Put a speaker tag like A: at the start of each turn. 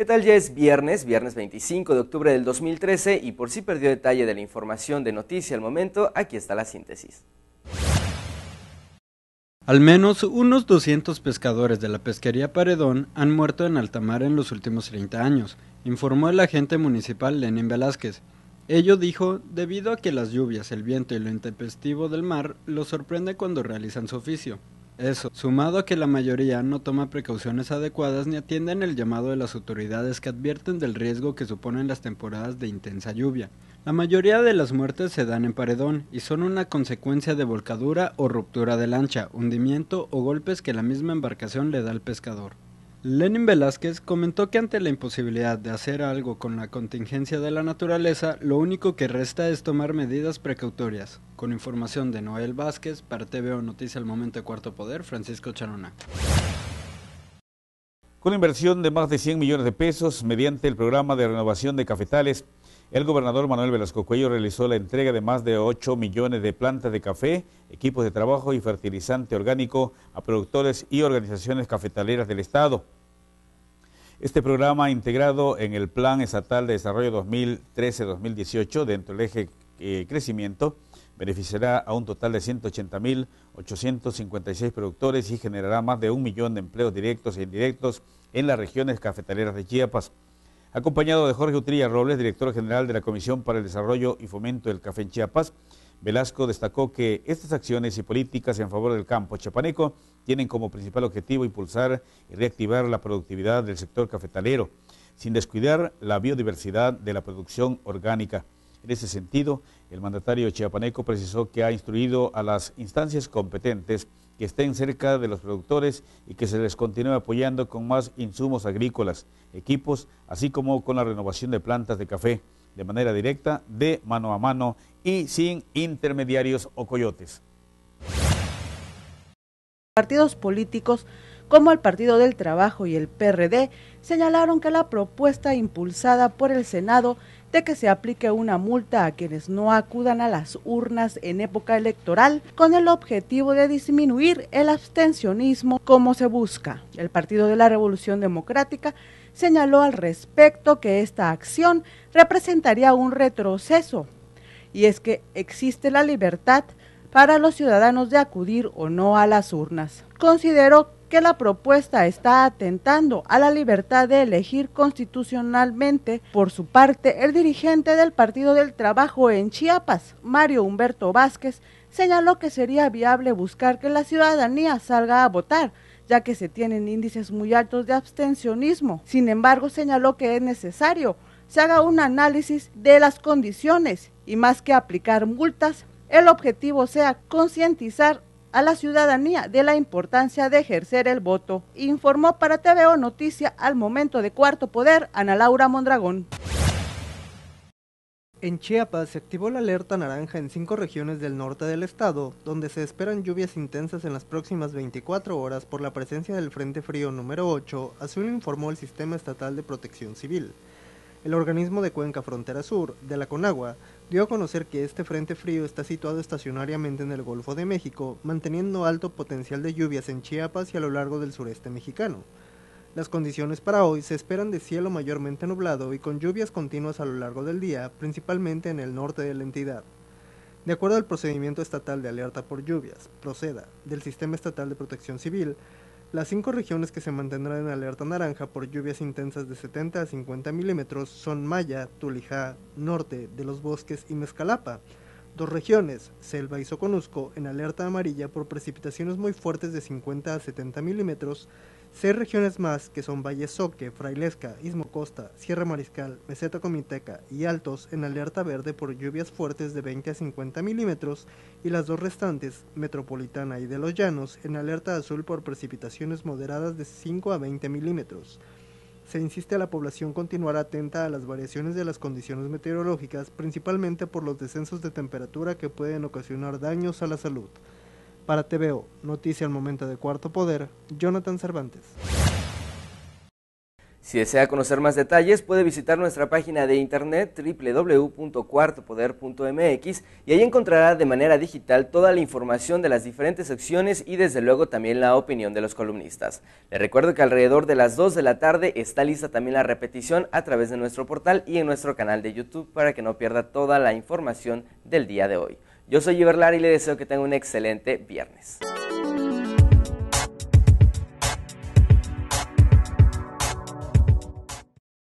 A: ¿Qué tal? Ya es viernes, viernes 25 de octubre del 2013 y por si perdió detalle de la información de noticia al momento, aquí está la síntesis.
B: Al menos unos 200 pescadores de la pesquería Paredón han muerto en alta mar en los últimos 30 años, informó el agente municipal Lenin Velázquez. Ello dijo debido a que las lluvias, el viento y lo intempestivo del mar los sorprende cuando realizan su oficio. Eso, sumado a que la mayoría no toma precauciones adecuadas ni atienden el llamado de las autoridades que advierten del riesgo que suponen las temporadas de intensa lluvia. La mayoría de las muertes se dan en paredón y son una consecuencia de volcadura o ruptura de lancha, hundimiento o golpes que la misma embarcación le da al pescador. Lenin Velázquez comentó que ante la imposibilidad de hacer algo con la contingencia de la naturaleza, lo único que resta es tomar medidas precautorias. Con información de Noel Vázquez, para TVO Noticia al Momento de Cuarto Poder, Francisco Charona.
C: Con inversión de más de 100 millones de pesos mediante el programa de renovación de cafetales, el gobernador Manuel Velasco Cuello realizó la entrega de más de 8 millones de plantas de café, equipos de trabajo y fertilizante orgánico a productores y organizaciones cafetaleras del Estado. Este programa, integrado en el Plan Estatal de Desarrollo 2013-2018 dentro del eje eh, crecimiento, beneficiará a un total de 180.856 productores y generará más de un millón de empleos directos e indirectos en las regiones cafetaleras de Chiapas acompañado de Jorge Utrilla Robles, director general de la Comisión para el Desarrollo y Fomento del Café en Chiapas. Velasco destacó que estas acciones y políticas en favor del campo chiapaneco tienen como principal objetivo impulsar y reactivar la productividad del sector cafetalero, sin descuidar la biodiversidad de la producción orgánica. En ese sentido, el mandatario chiapaneco precisó que ha instruido a las instancias competentes que estén cerca de los productores y que se les continúe apoyando con más insumos agrícolas, equipos, así como con la renovación de plantas de café de manera directa, de mano a mano y sin intermediarios o coyotes.
D: Partidos políticos como el Partido del Trabajo y el PRD señalaron que la propuesta impulsada por el Senado de que se aplique una multa a quienes no acudan a las urnas en época electoral con el objetivo de disminuir el abstencionismo como se busca. El Partido de la Revolución Democrática señaló al respecto que esta acción representaría un retroceso y es que existe la libertad para los ciudadanos de acudir o no a las urnas. Consideró que la propuesta está atentando a la libertad de elegir constitucionalmente. Por su parte, el dirigente del Partido del Trabajo en Chiapas, Mario Humberto Vázquez, señaló que sería viable buscar que la ciudadanía salga a votar ya que se tienen índices muy altos de abstencionismo. Sin embargo, señaló que es necesario se haga un análisis de las condiciones y más que aplicar multas, el objetivo sea concientizar a la ciudadanía de la importancia de ejercer el voto, informó para TVO Noticia al momento de Cuarto Poder Ana Laura Mondragón.
E: En Chiapas se activó la alerta naranja en cinco regiones del norte del estado, donde se esperan lluvias intensas en las próximas 24 horas por la presencia del Frente Frío número 8, así lo informó el Sistema Estatal de Protección Civil. El organismo de Cuenca Frontera Sur, de la Conagua, dio a conocer que este frente frío está situado estacionariamente en el Golfo de México, manteniendo alto potencial de lluvias en Chiapas y a lo largo del sureste mexicano. Las condiciones para hoy se esperan de cielo mayormente nublado y con lluvias continuas a lo largo del día, principalmente en el norte de la entidad. De acuerdo al procedimiento estatal de alerta por lluvias, Proceda, del Sistema Estatal de Protección Civil, las cinco regiones que se mantendrán en alerta naranja por lluvias intensas de 70 a 50 milímetros son Maya, Tulijá, Norte, de los Bosques y Mezcalapa. Dos regiones, Selva y Soconusco, en alerta amarilla por precipitaciones muy fuertes de 50 a 70 milímetros Seis regiones más, que son Soque, Frailesca, Istmo Costa, Sierra Mariscal, Meseta Comiteca y Altos, en alerta verde por lluvias fuertes de 20 a 50 milímetros, y las dos restantes, Metropolitana y de los Llanos, en alerta azul por precipitaciones moderadas de 5 a 20 milímetros. Se insiste a la población continuar atenta a las variaciones de las condiciones meteorológicas, principalmente por los descensos de temperatura que pueden ocasionar daños a la salud. Para TVO, Noticia al Momento de Cuarto Poder, Jonathan Cervantes.
A: Si desea conocer más detalles, puede visitar nuestra página de internet www.cuartopoder.mx y ahí encontrará de manera digital toda la información de las diferentes secciones y desde luego también la opinión de los columnistas. Le recuerdo que alrededor de las 2 de la tarde está lista también la repetición a través de nuestro portal y en nuestro canal de YouTube para que no pierda toda la información del día de hoy. Yo soy Iber y le deseo que tenga un excelente viernes.